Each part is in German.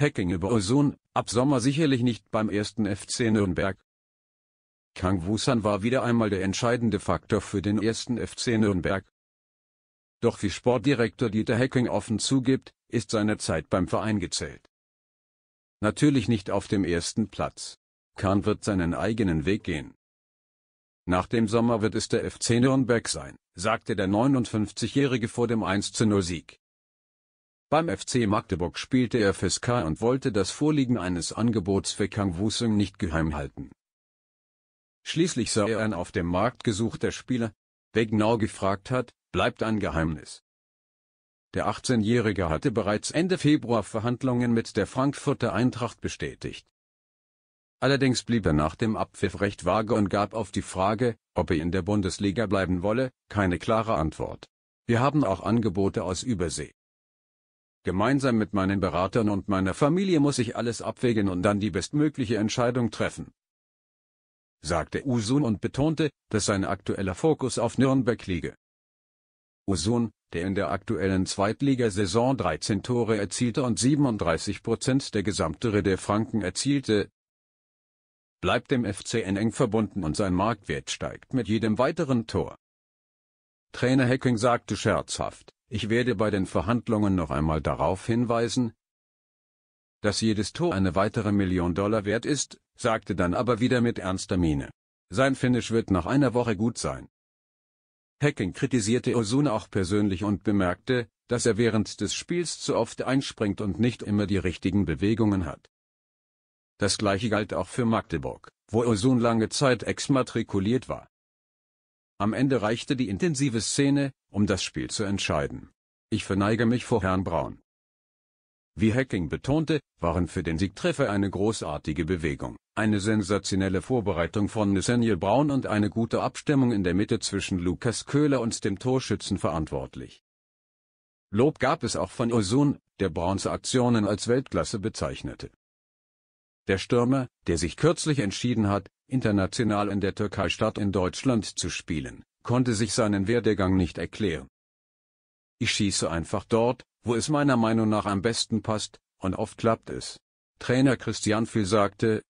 Hacking über Ozon, ab Sommer sicherlich nicht beim ersten FC Nürnberg. Kang Wusan war wieder einmal der entscheidende Faktor für den ersten FC Nürnberg. Doch wie Sportdirektor Dieter Hacking offen zugibt, ist seine Zeit beim Verein gezählt. Natürlich nicht auf dem ersten Platz. Kahn wird seinen eigenen Weg gehen. Nach dem Sommer wird es der FC Nürnberg sein, sagte der 59-Jährige vor dem 1-0-Sieg. Beim FC Magdeburg spielte er für Sky und wollte das Vorliegen eines Angebots für Kang Wusung nicht geheim halten. Schließlich sei er ein auf dem Markt gesuchter Spieler, wer genau gefragt hat, bleibt ein Geheimnis. Der 18-Jährige hatte bereits Ende Februar Verhandlungen mit der Frankfurter Eintracht bestätigt. Allerdings blieb er nach dem Abpfiff recht vage und gab auf die Frage, ob er in der Bundesliga bleiben wolle, keine klare Antwort. Wir haben auch Angebote aus Übersee. Gemeinsam mit meinen Beratern und meiner Familie muss ich alles abwägen und dann die bestmögliche Entscheidung treffen, sagte Usun und betonte, dass sein aktueller Fokus auf Nürnberg liege. Usun, der in der aktuellen Zweitligasaison 13 Tore erzielte und 37 Prozent der Gesamttore der Franken erzielte, bleibt dem FCN eng verbunden und sein Marktwert steigt mit jedem weiteren Tor. Trainer Hecking sagte scherzhaft, ich werde bei den Verhandlungen noch einmal darauf hinweisen, dass jedes Tor eine weitere Million Dollar wert ist, sagte dann aber wieder mit ernster Miene. Sein Finish wird nach einer Woche gut sein. Hacking kritisierte Osuna auch persönlich und bemerkte, dass er während des Spiels zu oft einspringt und nicht immer die richtigen Bewegungen hat. Das gleiche galt auch für Magdeburg, wo Osun lange Zeit exmatrikuliert war. Am Ende reichte die intensive Szene, um das Spiel zu entscheiden. Ich verneige mich vor Herrn Braun. Wie Hacking betonte, waren für den Siegtreffer eine großartige Bewegung, eine sensationelle Vorbereitung von Nathaniel Braun und eine gute Abstimmung in der Mitte zwischen Lukas Köhler und dem Torschützen verantwortlich. Lob gab es auch von Osun, der Brauns Aktionen als Weltklasse bezeichnete. Der Stürmer, der sich kürzlich entschieden hat, international in der Türkei statt in Deutschland zu spielen, konnte sich seinen Werdegang nicht erklären. Ich schieße einfach dort, wo es meiner Meinung nach am besten passt, und oft klappt es. Trainer Christian Fühl sagte,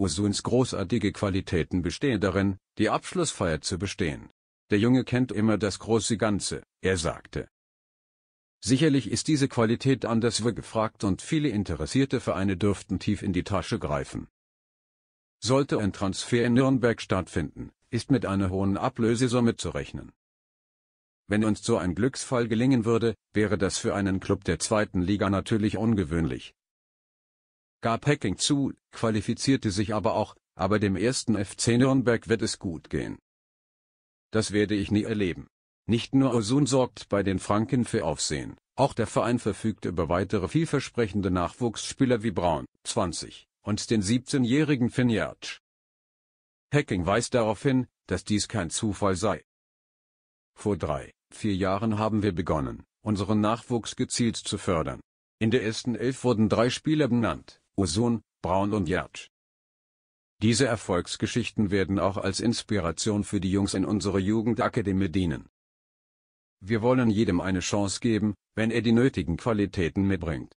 Usuns großartige Qualitäten bestehen darin, die Abschlussfeier zu bestehen. Der Junge kennt immer das große Ganze, er sagte. Sicherlich ist diese Qualität anderswo gefragt und viele interessierte Vereine dürften tief in die Tasche greifen. Sollte ein Transfer in Nürnberg stattfinden, ist mit einer hohen Ablösesumme zu rechnen. Wenn uns so ein Glücksfall gelingen würde, wäre das für einen Club der zweiten Liga natürlich ungewöhnlich. Gab Hacking zu, qualifizierte sich aber auch, aber dem ersten FC Nürnberg wird es gut gehen. Das werde ich nie erleben. Nicht nur Osun sorgt bei den Franken für Aufsehen, auch der Verein verfügt über weitere vielversprechende Nachwuchsspieler wie Braun, 20 und den 17-jährigen Finjatsch. Hacking weist darauf hin, dass dies kein Zufall sei. Vor drei, vier Jahren haben wir begonnen, unseren Nachwuchs gezielt zu fördern. In der ersten Elf wurden drei Spieler benannt, Osun, Braun und Jatsch. Diese Erfolgsgeschichten werden auch als Inspiration für die Jungs in unserer Jugendakademie dienen. Wir wollen jedem eine Chance geben, wenn er die nötigen Qualitäten mitbringt.